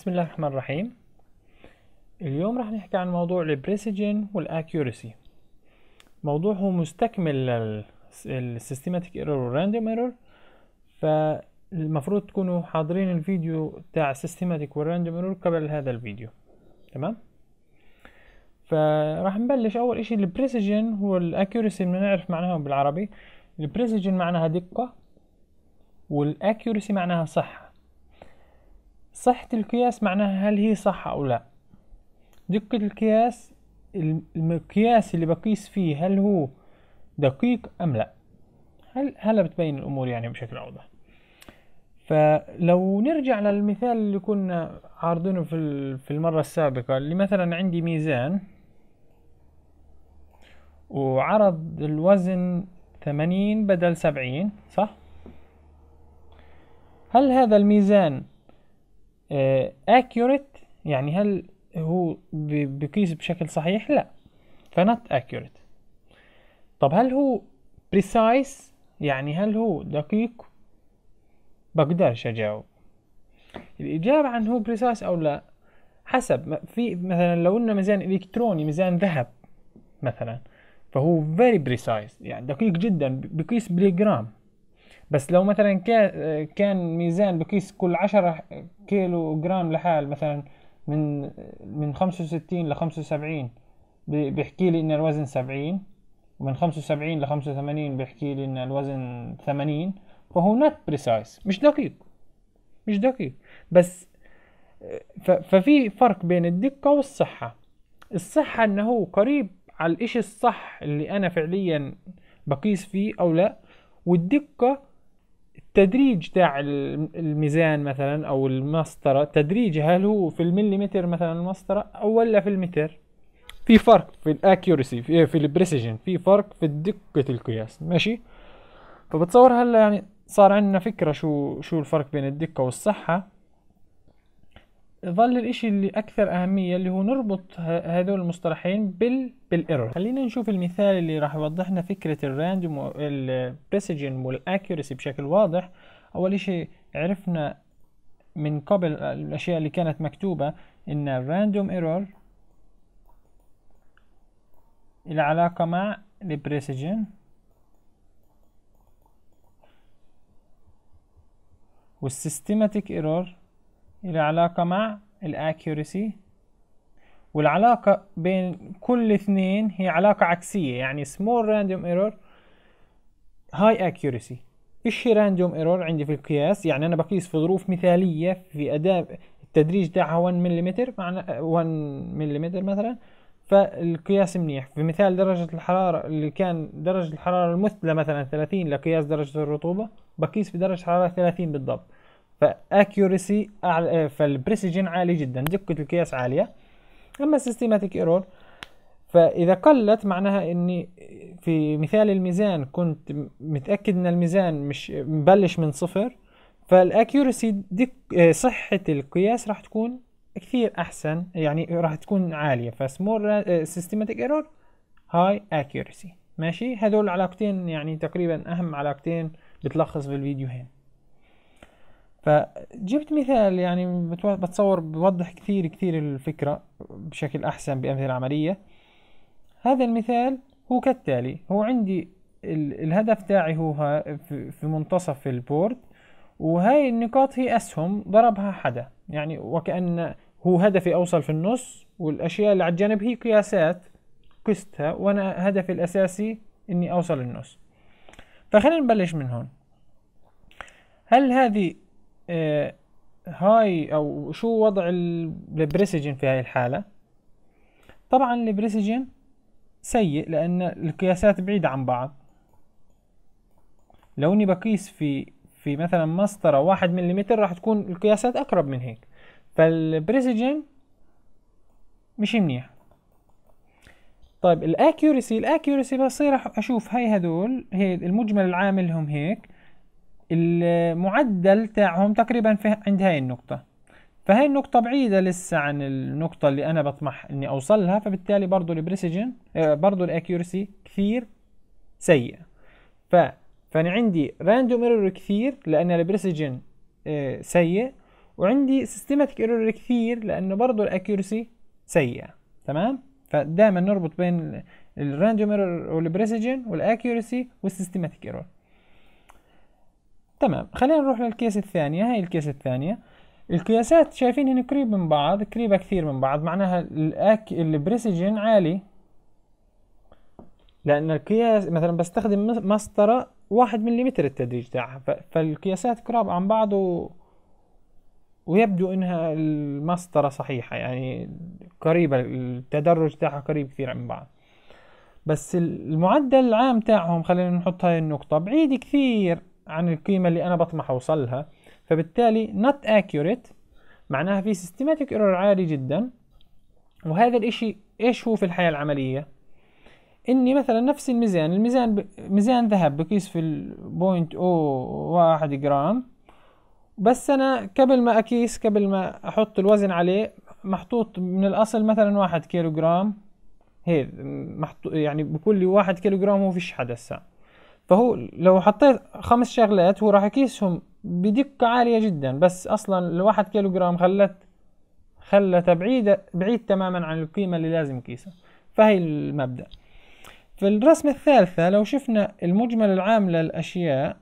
بسم الله الرحمن الرحيم اليوم راح نحكي عن موضوع البريسيجن والاكيوريسي موضوع هو مستكمل للسيستماتيك ايرور والراندوم ايرور فالمفروض تكونوا حاضرين الفيديو تاع السيستماتيك والراندوم ايرور قبل هذا الفيديو تمام فراح نبلش اول اشي البريسيجن هو الاكيوريسي بدنا نعرف معناها بالعربي البريسيجن معناها دقة والاكيوريسي معناها صحة صحة القياس معناها هل هي صح أو لا دقة القياس المقياس اللي بقيس فيه هل هو دقيق أم لا هل هلا بتبين الأمور يعني بشكل أوضح فلو نرجع للمثال اللي كنا عارضينه في في المرة السابقة اللي مثلا عندي ميزان وعرض الوزن ثمانين بدل سبعين صح؟ هل هذا الميزان آه، accurate يعني هل هو بيقيس بشكل صحيح لا فنوت accurate طب هل هو بريسايس يعني هل هو دقيق بقدرش اجاوب الاجابة عن هو precise او لا حسب في مثلا لو قلنا ميزان الكتروني ميزان ذهب مثلا فهو very precise يعني دقيق جدا بقيس بالجرام بس لو مثلا كان ميزان بقيس كل 10 كيلو جرام لحال مثلا من من 65 ل 75 بيحكي لي ان الوزن 70 ومن 75 ل 85 بيحكي لي ان الوزن 80 فهو نوت بريسايز مش دقيق مش دقيق بس ففي فرق بين الدقة والصحة الصحة انه هو قريب على الاشي الصح اللي انا فعليا بقيس فيه او لا والدقة تدريج تاع الميزان مثلا او المسطره تدريجها هل هو في المليمتر مثلا المسطره او ولا في المتر في فرق في الاكيورسي في, في البريسيجن في فرق في دقه القياس ماشي فبتصور هلا يعني صار عندنا فكره شو شو الفرق بين الدقه والصحه ظل الاشي اللي اكثر اهمية اللي هو نربط هذول المصطلحين بال بالايرور خلينا نشوف المثال اللي راح يوضح لنا فكرة الراندوم والبريسيجن والاكيوريسي بشكل واضح اول اشي عرفنا من قبل الاشياء اللي كانت مكتوبة ان الراندوم ايرور له علاقة مع البريسيجن والسيستماتيك ايرور إلى علاقة مع الاكيوريسي والعلاقة بين كل اثنين هي علاقة عكسية يعني small random error high accuracy الشي راندوم ايرور عندي في القياس يعني انا بقيس في ظروف مثاليه في اداء التدريج تاعها 1 ملم معنى 1 ملم مثلا فالقياس منيح في مثال درجة الحرارة اللي كان درجة الحرارة المثلى مثلا 30 لقياس درجة الرطوبة بقيس في درجة حرارة 30 بالضبط فاكيورسي اعلى آه، فالبريسيجن عالي جدا دقه القياس عاليه اما سيستماتيك ايرور فاذا قلت معناها اني في مثال الميزان كنت متاكد ان الميزان مش مبلش من صفر فالاكيورسي آه، صحه القياس راح تكون كثير احسن يعني راح تكون عاليه فسمول آه، سيستماتيك ايرور هاي اكيورسي ماشي هذول العلاقتين يعني تقريبا اهم علاقتين بتلخص في الفيديو هنا فجبت مثال يعني بتصور بوضح كثير كثير الفكرة بشكل أحسن بأمثلة عملية هذا المثال هو كالتالي هو عندي الهدف تاعي هو في منتصف البورد وهاي النقاط هي أسهم ضربها حدا يعني وكأن هو هدفي أوصل في النص والأشياء اللي على الجانب هي قياسات قستها وأنا هدفي الأساسي إني أوصل النص فخلينا نبلش من هون هل هذه آه، هاي او شو وضع البريسجين في هاي الحالة طبعا البريسجين سيء لان القياسات بعيدة عن بعض لو اني بقيس في في مثلا مسطرة واحد ملم راح تكون القياسات اقرب من هيك فالبريسجين مش منيح طيب الاكيورسي الاكيورسي بصير اشوف هاي هذول هي المجمل العامل لهم هيك المعدل تاعهم تقريبا في عند هاي النقطة فهي النقطة بعيدة لسه عن النقطة اللي أنا بطمح إني أوصل لها فبالتالي برضه البريسيجن آه، برضه الأكيورسي كثير سيء ف فأنا عندي راندوم ايرور كثير لأن البريسيجن آه، سيء وعندي سيستماتيك ايرور كثير لأنه برضه الأكيورسي سيئة تمام فدائما نربط بين الراندوم ايرور والبريسيجن والأكيورسي والسيستماتيك ايرور تمام خلينا نروح للكيس الثانية هاي الكيس الثانية القياسات شايفين هنا قريب من بعض قريبة كثير من بعض معناها الأك البريسجن عالي لأن القياس مثلا بستخدم مسطرة واحد مليمتر التدريج تاعها فالقياسات قراب عن بعض و... ويبدو انها المسطرة صحيحة يعني قريبة التدرج تاعها قريب كثير من بعض بس المعدل العام تاعهم خلينا نحط هاي النقطة بعيد كثير عن القيمة اللي أنا بطمح أوصل لها فبالتالي not accurate معناها في systematic error عالي جدا وهذا الإشي إيش هو في الحياة العملية إني مثلا نفس الميزان الميزان ب... ميزان ذهب بقيس في البوينت أو واحد جرام بس أنا قبل ما أكيس قبل ما أحط الوزن عليه محطوط من الأصل مثلا واحد كيلو جرام هيك محطوط يعني بكل واحد كيلو جرام هو فيش حد هسه فهو لو حطيت خمس شغلات هو راح يكيسهم بدقة عالية جدا بس أصلا الواحد كيلو جرام خلت خلت بعيد بعيد تماما عن القيمة اللي لازم يقيسها فهي المبدأ في الرسمة الثالثة لو شفنا المجمل العام للأشياء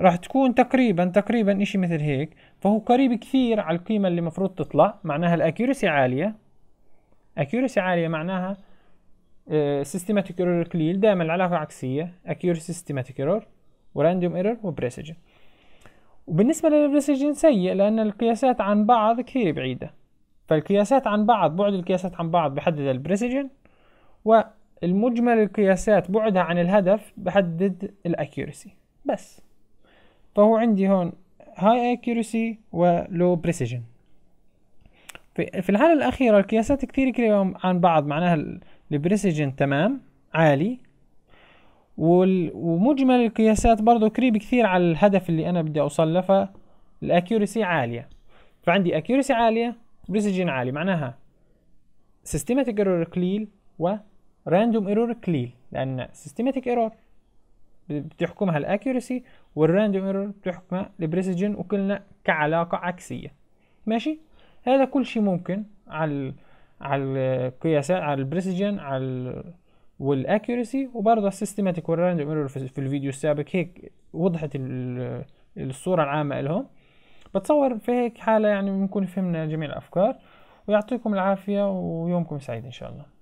راح تكون تقريبا تقريبا اشي مثل هيك فهو قريب كثير على القيمة اللي المفروض تطلع معناها الاكيوريسي عالية اكيوريسي عالية معناها سيستماتيك ايرور قليل دائما العلاقه عكسيه اكيور سيستماتيك ايرور وراندوم ايرور وبريسجن وبالنسبه للبريسجن سيء لان القياسات عن بعض كثير بعيده فالقياسات عن بعض بعد القياسات عن بعض بحدد البريسجن والمجمل القياسات بعدها عن الهدف بحدد الاكيورسي بس فهو عندي هون هاي اكيورسي ولو بريسجن في الحالة الأخيرة القياسات كثير قريبة عن بعض معناها البريسيجن تمام عالي ومجمل القياسات برضه قريب كثير على الهدف اللي انا بدي اوصل له فالاكيورسي عاليه فعندي اكيورسي عاليه بريسيجن عالي معناها سيستماتيك ايرور قليل وراندوم ايرور قليل لان سيستماتيك ايرور بتحكمها الاكيورسي والراندوم ايرور بتحكمها البريسيجن وكلنا كعلاقه عكسيه ماشي هذا كل شيء ممكن على على القياسات على البريسيجن على والاكيورسي وبرضه السيستماتيك والراندوم ايرور في الفيديو السابق هيك وضحت الصوره العامه لهم بتصور في هيك حاله يعني بنكون فهمنا جميع الافكار ويعطيكم العافيه ويومكم سعيد ان شاء الله